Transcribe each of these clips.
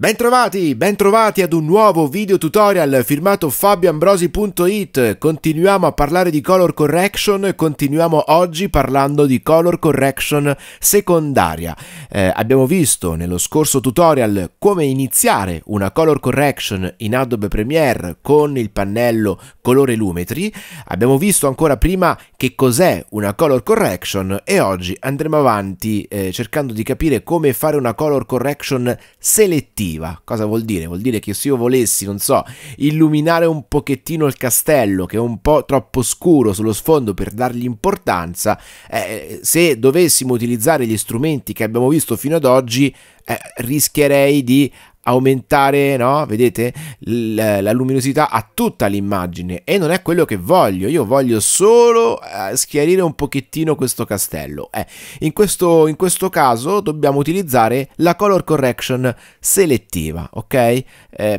Bentrovati, bentrovati ad un nuovo video tutorial firmato fabioambrosi.it Continuiamo a parlare di color correction, continuiamo oggi parlando di color correction secondaria eh, Abbiamo visto nello scorso tutorial come iniziare una color correction in Adobe Premiere con il pannello colore lumetri Abbiamo visto ancora prima che cos'è una color correction e oggi andremo avanti eh, cercando di capire come fare una color correction selettiva creativa. Cosa vuol dire? Vuol dire che se io volessi, non so, illuminare un pochettino il castello, che è un po' troppo scuro sullo sfondo per dargli importanza, eh, se dovessimo utilizzare gli strumenti che abbiamo visto fino ad oggi, eh, rischierei di aumentare, no? Vedete? L- la luminosità a tutta l'immagine e non è quello che voglio. Io voglio solo eh, schiarire un pochettino questo castello. Eh, in, questo, in questo caso dobbiamo utilizzare la color correction selettiva, ok? Eh,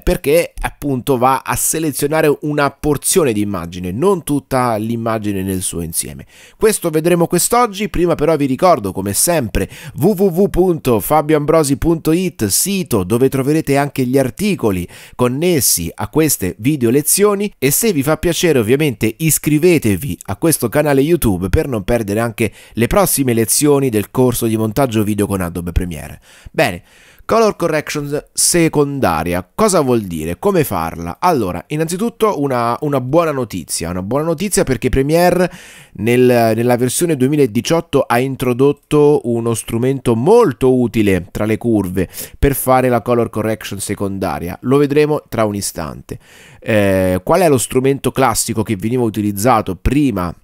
perché appunto va a selezionare una porzione di immagine, non tutta l'immagine nel suo insieme. Questo vedremo quest'oggi, prima però vi ricordo come sempre www.fabioambrosi.it, sito dove troverete troverete anche gli articoli connessi a queste video lezioni e se vi fa piacere ovviamente iscrivetevi a questo canale YouTube per non perdere anche le prossime lezioni del corso di montaggio video con Adobe Premiere. Bene, Color correction secondaria, cosa vuol dire? Come farla? Allora, innanzitutto una, una buona notizia, una buona notizia perché Premiere nel, nella versione 2018 ha introdotto uno strumento molto utile tra le curve per fare la color correction secondaria, lo vedremo tra un istante. Eh, qual è lo strumento classico che veniva utilizzato prima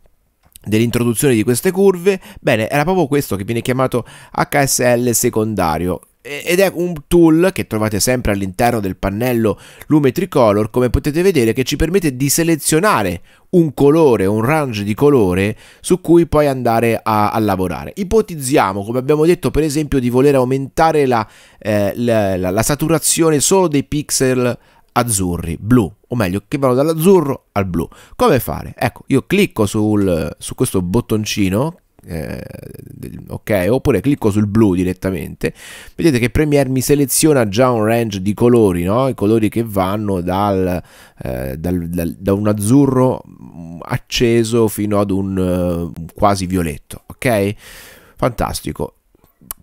dell'introduzione di queste curve, bene, era proprio questo che viene chiamato HSL secondario, ed è un tool che trovate sempre all'interno del pannello Lume Tricolor, come potete vedere, che ci permette di selezionare un colore, un range di colore su cui poi andare a, a lavorare. Ipotizziamo, come abbiamo detto, per esempio, di voler aumentare la, eh, la, la, saturazione solo dei pixel azzurri, blu, o meglio, che vanno dall'azzurro al blu. Come fare? Ecco, io clicco sul, su questo bottoncino eh, ok, oppure clicco sul blu direttamente, vedete che Premiere mi seleziona già un range di colori, no? i colori che vanno dal, eh, dal, dal, da un azzurro mm, acceso fino ad un eh, quasi violetto, ok? Fantastico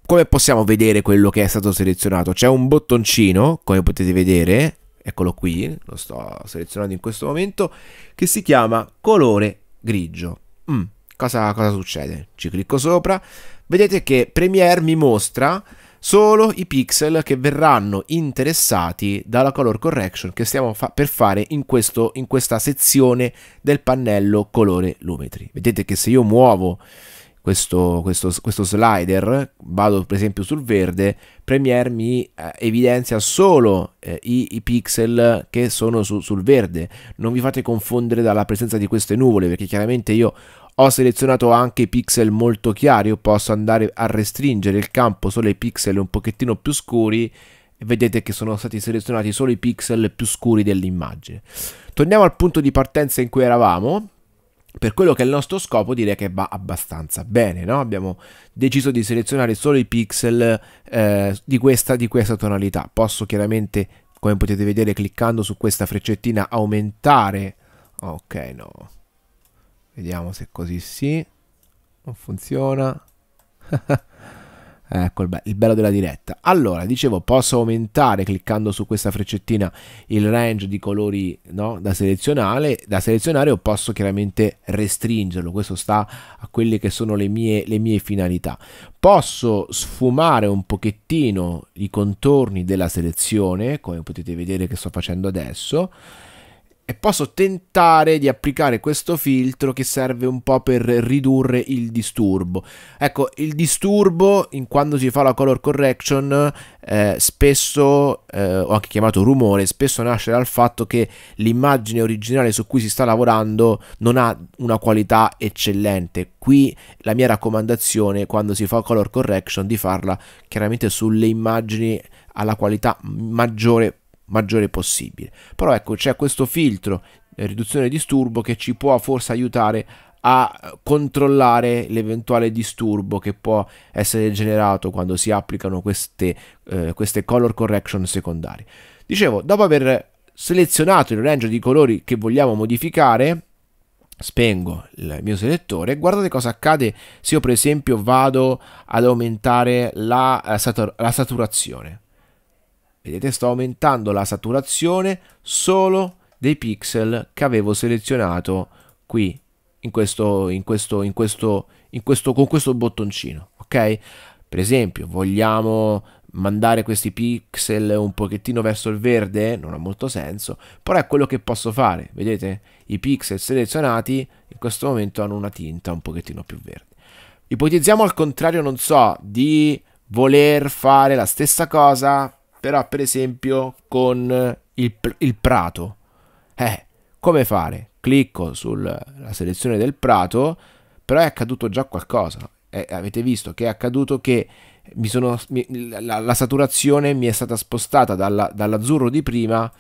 come possiamo vedere quello che è stato selezionato? C'è un bottoncino, come potete vedere, eccolo qui, lo sto selezionando in questo momento, che si chiama colore grigio. Mm. Cosa, cosa succede? Ci clicco sopra, vedete che Premiere mi mostra solo i pixel che verranno interessati dalla color correction che stiamo fa per fare in, questo, in questa sezione del pannello colore lumetri. Vedete che se io muovo questo, questo, questo, slider, vado per esempio sul verde, Premiere mi eh, evidenzia solo eh, i, i, pixel che sono su, sul verde, non vi fate confondere dalla presenza di queste nuvole perché chiaramente io ho selezionato anche i pixel molto chiari, io posso andare a restringere il campo solo ai pixel un pochettino più scuri vedete che sono stati selezionati solo i pixel più scuri dell'immagine. Torniamo al punto di partenza in cui eravamo. Per quello che è il nostro scopo direi che va abbastanza bene, no? abbiamo deciso di selezionare solo i pixel eh, di, questa, di questa tonalità. Posso chiaramente, come potete vedere cliccando su questa freccettina, aumentare... Ok, no, Vediamo se così sì. Non funziona. ecco il, be il, bello della diretta. Allora, dicevo, posso aumentare cliccando su questa freccettina il range di colori no, da, selezionare, da selezionare o posso chiaramente restringerlo. Questo sta a quelle che sono le mie, le mie finalità. Posso sfumare un pochettino i contorni della selezione, come potete vedere che sto facendo adesso e posso tentare di applicare questo filtro che serve un po' per ridurre il disturbo. Ecco, il disturbo in quando si fa la color correction eh, spesso, eh, ho anche chiamato rumore, spesso nasce dal fatto che l'immagine originale su cui si sta lavorando non ha una qualità eccellente. Qui la mia raccomandazione quando si fa color correction di farla chiaramente sulle immagini alla qualità maggiore maggiore possibile. Però ecco, c'è questo filtro eh, riduzione disturbo che ci può forse aiutare a controllare l'eventuale disturbo che può essere generato quando si applicano queste, eh, queste color correction secondarie. Dicevo, dopo aver selezionato il range di colori che vogliamo modificare, spengo il mio selettore guardate cosa accade se io per esempio vado ad aumentare la, eh, la saturazione Vedete, sto aumentando la saturazione solo dei pixel che avevo selezionato qui in questo, in questo, in questo, in questo, con questo bottoncino, ok? Per esempio, vogliamo mandare questi pixel un pochettino verso il verde? Non ha molto senso, però è quello che posso fare, vedete? I pixel selezionati in questo momento hanno una tinta un pochettino più verde. Ipotizziamo al contrario, non so, di voler fare la stessa cosa rapperà per esempio con il, il prato. Eh, come fare? Clicco sulla selezione del prato, però è accaduto già qualcosa. Eh, avete visto che è accaduto che mi sono, mi, la, la, saturazione mi è stata spostata dalla, dall'azzurro di prima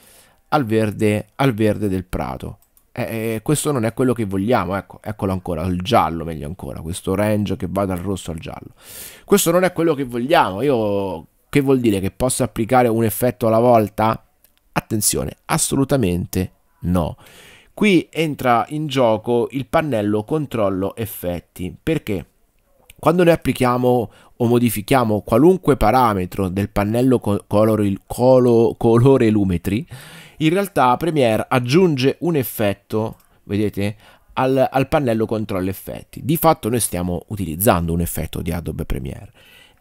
al verde, al verde del prato. Eh, eh questo non è quello che vogliamo, ecco, eccolo ancora, il giallo meglio ancora, questo range che va dal rosso al giallo. Questo non è quello che vogliamo, io che vuol dire che posso applicare un effetto alla volta? Attenzione, assolutamente no. Qui entra in gioco il pannello controllo effetti. Perché? Quando noi applichiamo o modifichiamo qualunque parametro del pannello colore, colore, colore lumetri, in realtà Premiere aggiunge un effetto, vedete, al, al pannello controllo effetti. Di fatto noi stiamo utilizzando un effetto di Adobe Premiere.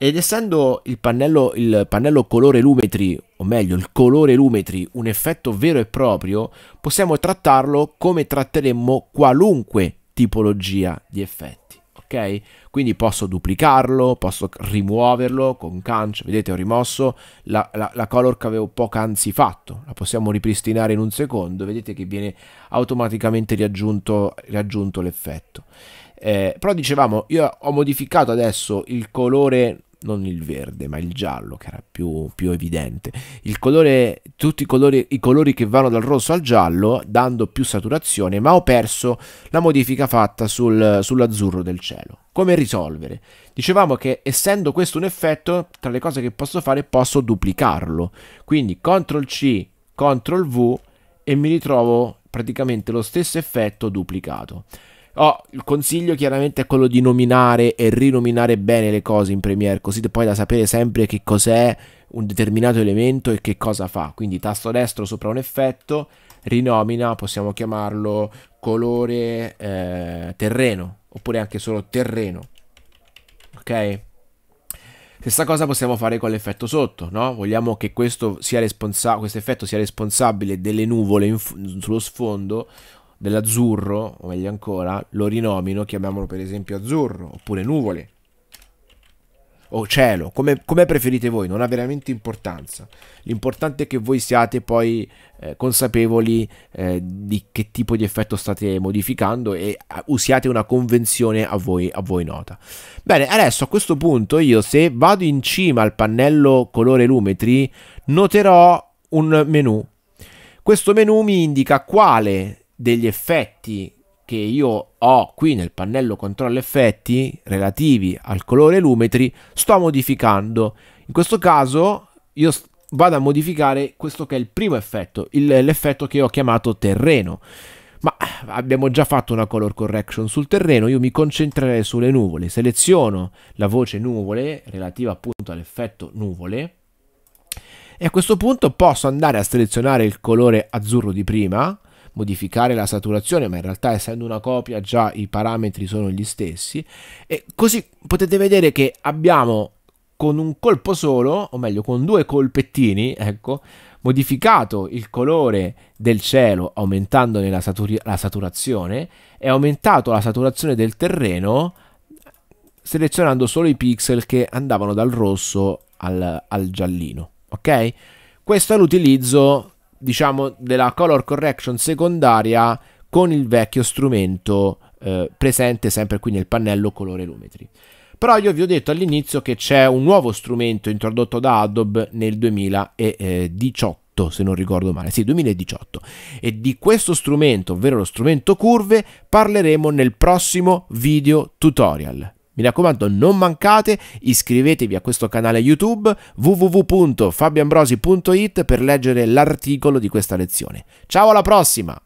Ed essendo il pannello, il pannello colore lumetri, o meglio il colore lumetri, un effetto vero e proprio, possiamo trattarlo come tratteremmo qualunque tipologia di effetti. Ok? Quindi posso duplicarlo, posso rimuoverlo con canc. Vedete, ho rimosso la, la, la color che avevo poc'anzi fatto. La possiamo ripristinare in un secondo. Vedete che viene automaticamente riaggiunto, riaggiunto l'effetto. Eh, però dicevamo, io ho modificato adesso il colore non il verde, ma il giallo, che era più, più evidente. Colore, tutti i colori, i colori che vanno dal rosso al giallo, dando più saturazione, ma ho perso la modifica fatta sul, sull'azzurro del cielo. Come risolvere? Dicevamo che essendo questo un effetto, tra le cose che posso fare posso duplicarlo. Quindi CTRL C, CTRL V e mi ritrovo praticamente lo stesso effetto duplicato. Oh, il consiglio chiaramente è quello di nominare e rinominare bene le cose in Premiere, così poi da sapere sempre che cos'è un determinato elemento e che cosa fa. Quindi tasto destro sopra un effetto, rinomina, possiamo chiamarlo colore eh, terreno, oppure anche solo terreno. Ok? Stessa cosa possiamo fare con l'effetto sotto, no? Vogliamo che questo, sia responsa- questo effetto sia responsabile delle nuvole sullo sfondo dell'azzurro, o meglio ancora, lo rinomino, chiamiamolo per esempio azzurro, oppure nuvole, o cielo, come, come preferite voi, non ha veramente importanza. L'importante è che voi siate poi eh, consapevoli eh, di che tipo di effetto state modificando e eh, usiate una convenzione a voi, a voi nota. Bene, adesso a questo punto io se vado in cima al pannello colore lumetri noterò un menu. Questo menu mi indica quale degli effetti che io ho qui nel pannello controllo effetti relativi al colore lumetri sto modificando. In questo caso io vado a modificare questo che è il primo effetto, l'effetto che ho chiamato terreno. Ma eh, abbiamo già fatto una color correction sul terreno, io mi concentrerei sulle nuvole. Seleziono la voce nuvole relativa appunto all'effetto nuvole e a questo punto posso andare a selezionare il colore azzurro di prima, modificare la saturazione, ma in realtà essendo una copia già i parametri sono gli stessi. E così potete vedere che abbiamo con un colpo solo, o meglio con due colpettini, ecco, modificato il colore del cielo aumentandone la, satur- la saturazione e aumentato la saturazione del terreno selezionando solo i pixel che andavano dal rosso al, al giallino. Ok? Questo è l'utilizzo diciamo, della color correction secondaria con il vecchio strumento eh, presente sempre qui nel pannello colore lumetri. Però io vi ho detto all'inizio che c'è un nuovo strumento introdotto da Adobe nel 2018 se non ricordo male, sì, 2018. E di questo strumento, ovvero lo strumento curve, parleremo nel prossimo video tutorial. Mi raccomando, non mancate, iscrivetevi a questo canale YouTube www.fabioambrosi.it per leggere l'articolo di questa lezione. Ciao alla prossima!